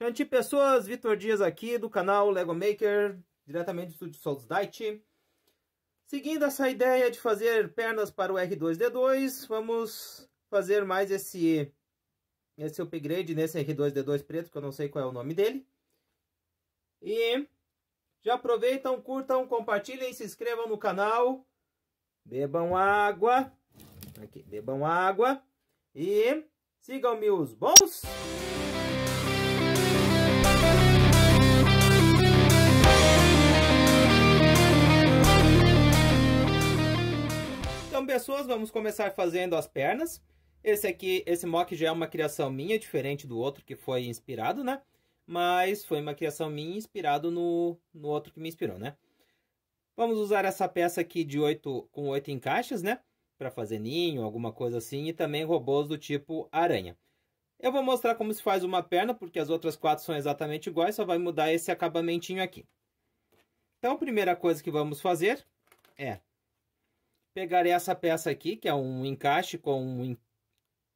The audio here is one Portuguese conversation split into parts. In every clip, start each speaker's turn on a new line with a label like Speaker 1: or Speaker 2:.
Speaker 1: Gente, Pessoas, Vitor Dias aqui do canal Lego Maker, diretamente do estúdio Souls Seguindo essa ideia de fazer pernas para o R2-D2, vamos fazer mais esse, esse upgrade nesse R2-D2 preto, que eu não sei qual é o nome dele. E já aproveitam, curtam, compartilhem, se inscrevam no canal bebam água, aqui, bebam água e sigam meus bons. Então, pessoas, vamos começar fazendo as pernas. Esse aqui, esse mock já é uma criação minha, diferente do outro que foi inspirado, né? Mas foi uma criação minha inspirado no, no outro que me inspirou, né? Vamos usar essa peça aqui de 8 com oito encaixes, né? Para fazer ninho, alguma coisa assim, e também robôs do tipo aranha. Eu vou mostrar como se faz uma perna, porque as outras quatro são exatamente iguais, só vai mudar esse acabamentinho aqui. Então, a primeira coisa que vamos fazer é pegar essa peça aqui, que é um encaixe com um,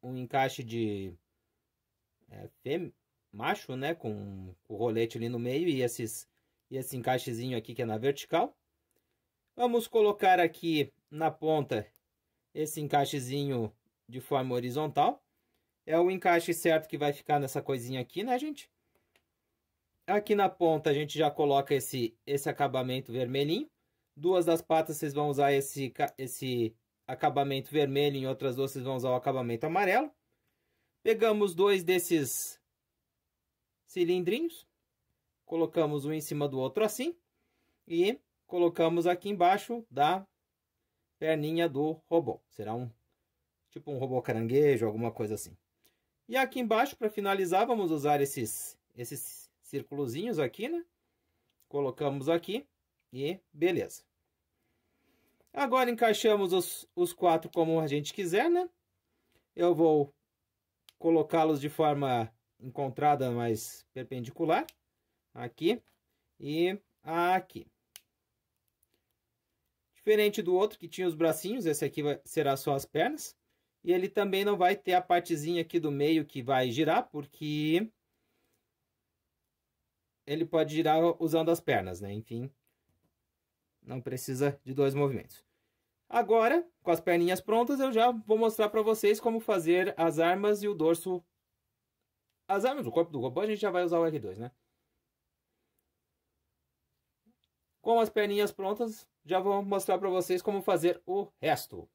Speaker 1: um encaixe de é, macho, né? Com o rolete ali no meio e, esses, e esse encaixezinho aqui que é na vertical. Vamos colocar aqui na ponta esse encaixezinho de forma horizontal. É o encaixe certo que vai ficar nessa coisinha aqui, né, gente? Aqui na ponta a gente já coloca esse, esse acabamento vermelhinho. Duas das patas vocês vão usar esse, esse acabamento vermelho, em outras duas vocês vão usar o acabamento amarelo. Pegamos dois desses cilindrinhos, colocamos um em cima do outro assim. E colocamos aqui embaixo da perninha do robô. Será um tipo um robô caranguejo, alguma coisa assim. E aqui embaixo, para finalizar, vamos usar esses, esses círculozinhos aqui, né? Colocamos aqui e beleza. Agora, encaixamos os, os quatro como a gente quiser, né? Eu vou colocá-los de forma encontrada mais perpendicular, aqui e aqui. Diferente do outro que tinha os bracinhos, esse aqui vai, será só as pernas. E ele também não vai ter a partezinha aqui do meio que vai girar, porque ele pode girar usando as pernas, né? Enfim, não precisa de dois movimentos. Agora, com as perninhas prontas, eu já vou mostrar para vocês como fazer as armas e o dorso. As armas do corpo do robô a gente já vai usar o R2, né? Com as perninhas prontas, já vou mostrar para vocês como fazer o resto.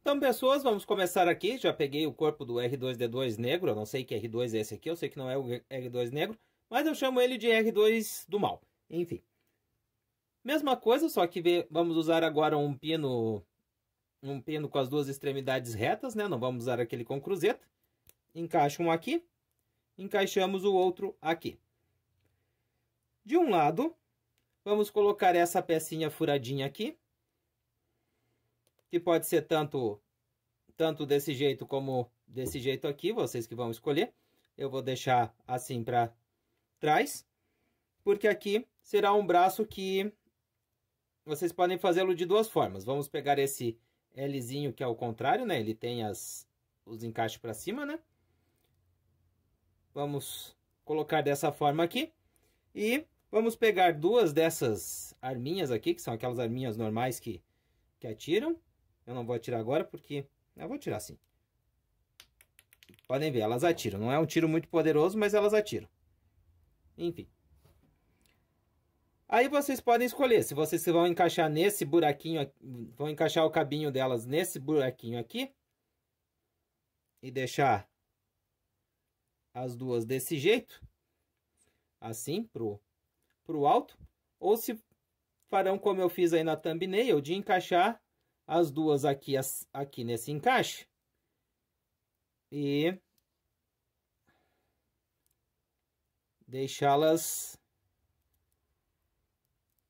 Speaker 1: Então, pessoas, vamos começar aqui. Já peguei o corpo do R2-D2 negro. Eu não sei que R2 é esse aqui, eu sei que não é o R2 negro, mas eu chamo ele de R2 do mal. Enfim. Mesma coisa, só que vamos usar agora um pino um pino com as duas extremidades retas, né? Não vamos usar aquele com cruzeta. Encaixa um aqui, encaixamos o outro aqui. De um lado, vamos colocar essa pecinha furadinha aqui, que pode ser tanto, tanto desse jeito como desse jeito aqui, vocês que vão escolher. Eu vou deixar assim para trás, porque aqui será um braço que vocês podem fazê-lo de duas formas. Vamos pegar esse Lzinho que é o contrário, né? Ele tem as, os encaixes para cima, né? Vamos colocar dessa forma aqui. E Vamos pegar duas dessas arminhas aqui, que são aquelas arminhas normais que, que atiram. Eu não vou atirar agora porque... Eu vou atirar sim. Podem ver, elas atiram. Não é um tiro muito poderoso, mas elas atiram. Enfim. Aí vocês podem escolher se vocês vão encaixar nesse buraquinho, vão encaixar o cabinho delas nesse buraquinho aqui. E deixar as duas desse jeito. Assim, pro, para o alto, ou se farão como eu fiz aí na thumbnail, de encaixar as duas aqui, as, aqui nesse encaixe. E deixá-las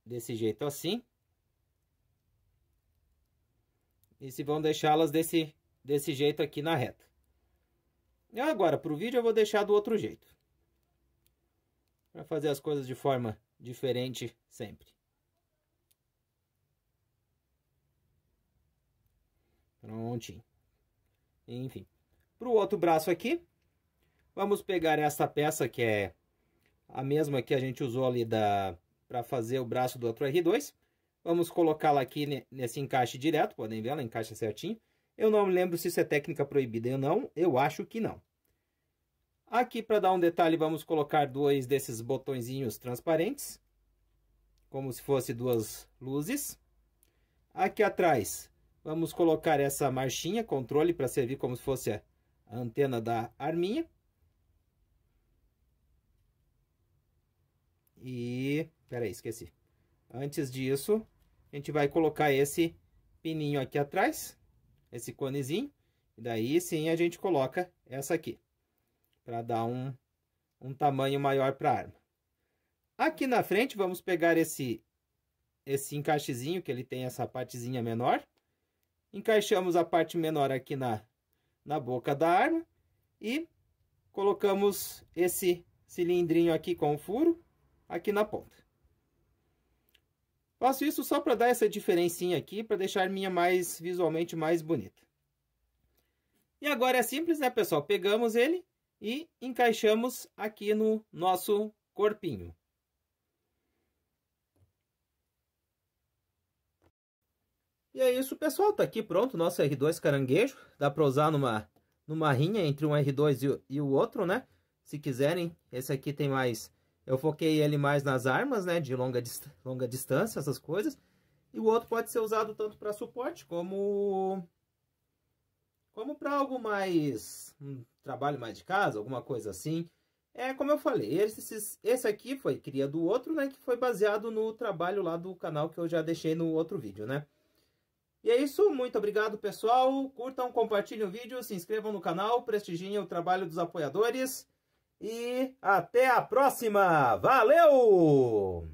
Speaker 1: desse jeito assim. E se vão deixá-las desse, desse jeito aqui na reta. E agora, para o vídeo, eu vou deixar do outro jeito para fazer as coisas de forma diferente sempre. Prontinho. Enfim. Para o outro braço aqui, vamos pegar essa peça que é a mesma que a gente usou ali da para fazer o braço do outro R2. Vamos colocá-la aqui nesse encaixe direto, podem ver, ela encaixa certinho. Eu não me lembro se isso é técnica proibida ou não, eu acho que não. Aqui, para dar um detalhe, vamos colocar dois desses botõezinhos transparentes, como se fosse duas luzes. Aqui atrás, vamos colocar essa marchinha, controle, para servir como se fosse a antena da arminha. E, peraí, esqueci. Antes disso, a gente vai colocar esse pininho aqui atrás, esse conezinho. E daí sim a gente coloca essa aqui para dar um, um tamanho maior para a arma. Aqui na frente, vamos pegar esse, esse encaixezinho, que ele tem essa partezinha menor. Encaixamos a parte menor aqui na, na boca da arma. E colocamos esse cilindrinho aqui com o furo aqui na ponta. Faço isso só para dar essa diferencinha aqui, para deixar minha mais visualmente mais bonita. E agora é simples, né, pessoal? Pegamos ele, e encaixamos aqui no nosso corpinho. E é isso, pessoal. Tá aqui pronto o nosso R2 caranguejo. Dá para usar numa, numa rinha entre um R2 e o, e o outro, né? Se quiserem, esse aqui tem mais... Eu foquei ele mais nas armas, né? De longa, longa distância, essas coisas. E o outro pode ser usado tanto para suporte como como para algo mais, um trabalho mais de casa, alguma coisa assim, é como eu falei, esse, esse aqui foi cria do outro, né, que foi baseado no trabalho lá do canal que eu já deixei no outro vídeo, né. E é isso, muito obrigado pessoal, curtam, compartilhem o vídeo, se inscrevam no canal, prestigiem o trabalho dos apoiadores e até a próxima! Valeu!